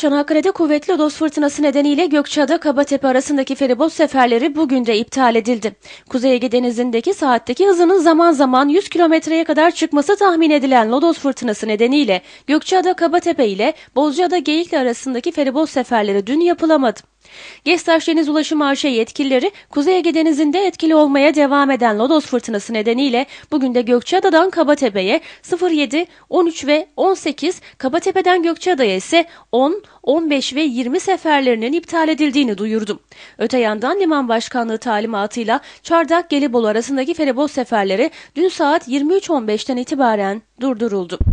Çanakkale'de kuvvetli lodos fırtınası nedeniyle Gökçeada-Kabatepe arasındaki feribot seferleri bugün de iptal edildi. Kuzey Ege Denizi'ndeki saatteki hızının zaman zaman 100 kilometreye kadar çıkması tahmin edilen lodos fırtınası nedeniyle Gökçeada-Kabatepe ile Bozcaada-Geyikli arasındaki feribot seferleri dün yapılamadı. Gestaş Deniz Ulaşım AŞ yetkilileri Kuzey Ege Denizi'nde etkili olmaya devam eden Lodos fırtınası nedeniyle bugün de Gökçeada'dan Kabatepe'ye 07, 13 ve 18, Kabatepe'den Gökçeada'ya ise 10, 15 ve 20 seferlerinin iptal edildiğini duyurdu. Öte yandan liman başkanlığı talimatıyla Çardak Gelibolu arasındaki feribot seferleri dün saat 23.15'ten itibaren durduruldu.